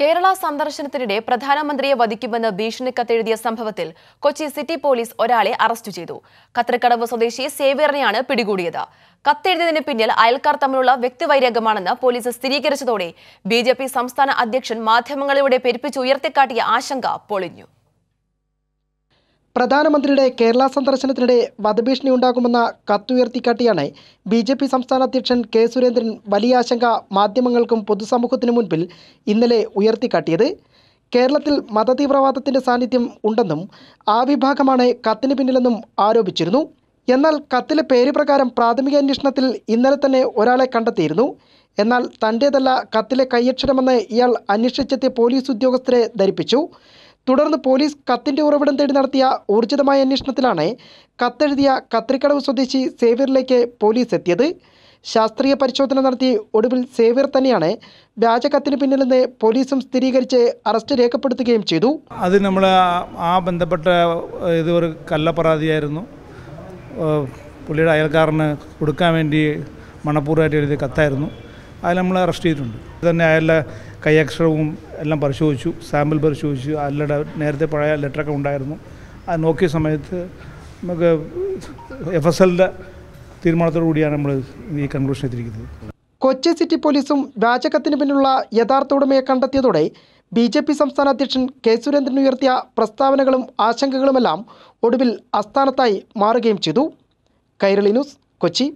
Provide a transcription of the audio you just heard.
കേരള സന്ദർശനത്തിനിടെ പ്രധാനമന്ത്രിയെ വധിക്കുമെന്ന് ഭീഷണി കത്തെഴുതിയ സംഭവത്തിൽ കൊച്ചി സിറ്റി പോലീസ് ഒരാളെ അറസ്റ്റ് ചെയ്തു കത്തിരക്കടവ് സ്വദേശി സേവ്യറിനെയാണ് പിടികൂടിയത് കത്തെഴുതിയതിന് പിന്നിൽ അയൽക്കാർ തമ്മിലുള്ള വ്യക്തിവൈരാഗ്യമാണെന്ന് പോലീസ് സ്ഥിരീകരിച്ചതോടെ ബി സംസ്ഥാന അധ്യക്ഷൻ മാധ്യമങ്ങളിലൂടെ പെരുപ്പിച്ചുയർത്തിക്കാട്ടിയ ആശങ്ക പൊളിഞ്ഞു പ്രധാനമന്ത്രിയുടെ കേരള സന്ദർശനത്തിനിടെ വധഭീഷണി ഉണ്ടാകുമെന്ന കത്തുയർത്തിക്കാട്ടിയാണ് ബി ജെ പി സംസ്ഥാന അധ്യക്ഷൻ കെ സുരേന്ദ്രൻ വലിയ ആശങ്ക മാധ്യമങ്ങൾക്കും പൊതുസമൂഹത്തിനു മുൻപിൽ ഇന്നലെ ഉയർത്തിക്കാട്ടിയത് കേരളത്തിൽ മതതീവ്രവാദത്തിൻ്റെ സാന്നിധ്യം ഉണ്ടെന്നും ആ വിഭാഗമാണ് കത്തിന് പിന്നിലെന്നും ആരോപിച്ചിരുന്നു എന്നാൽ കത്തിലെ പേര് പ്രകാരം പ്രാഥമിക അന്വേഷണത്തിൽ ഇന്നലെ തന്നെ ഒരാളെ കണ്ടെത്തിയിരുന്നു എന്നാൽ തൻ്റേതല്ല കത്തിലെ കൈയക്ഷരമെന്ന് ഇയാൾ അന്വേഷിച്ചെത്തിയ പോലീസ് ഉദ്യോഗസ്ഥരെ ധരിപ്പിച്ചു തുടർന്ന് പോലീസ് കത്തിൻ്റെ ഉറവിടം തേടി നടത്തിയ ഊർജിതമായ അന്വേഷണത്തിലാണ് കത്തെഴുതിയ കത്രിക്കടവ് സ്വദേശി സേവ്യറിലേക്ക് പോലീസ് എത്തിയത് ശാസ്ത്രീയ പരിശോധന നടത്തി ഒടുവിൽ സേവ്യർ തന്നെയാണ് കത്തിന് പിന്നിൽ നിന്ന് പോലീസും സ്ഥിരീകരിച്ച് അറസ്റ്റ് രേഖപ്പെടുത്തുകയും ചെയ്തു അത് നമ്മൾ ആ ബന്ധപ്പെട്ട ഇത് ഒരു കള്ളപ്പരാതിയായിരുന്നു പുള്ളിയുടെ അയൽക്കാരന് കൊടുക്കാൻ വേണ്ടി മണപ്പൂർവ്വമായിട്ട് എഴുതിയ കത്തായിരുന്നു അതിൽ നമ്മൾ അറസ്റ്റ് ചെയ്തിട്ടുണ്ട് തന്നെ അയാളുടെ കൈയക്ഷരവും എല്ലാം പരിശോധിച്ചു സാമ്പിൾ പരിശോധിച്ചു അയാളുടെ നേരത്തെ പഴയ ലെറ്ററൊക്കെ ഉണ്ടായിരുന്നു അത് നോക്കിയ സമയത്ത് നമുക്ക് എഫ് എസ് എല്ലിൻ്റെ തീരുമാനത്തോടുകൂടിയാണ് നമ്മൾ ഈ കൺക്ലൂഷൻ എത്തിയിരിക്കുന്നത് കൊച്ചി സിറ്റി പോലീസും വ്യാജകത്തിന് പിന്നിലുള്ള യഥാർത്ഥ ഉടമയെ കണ്ടെത്തിയതോടെ ബി ജെ പി സംസ്ഥാന അധ്യക്ഷൻ കെ സുരേന്ദ്രൻ ഉയർത്തിയ പ്രസ്താവനകളും ആശങ്കകളുമെല്ലാം ഒടുവിൽ അസ്ഥാനത്തായി മാറുകയും ചെയ്തു കൈരളി ന്യൂസ് കൊച്ചി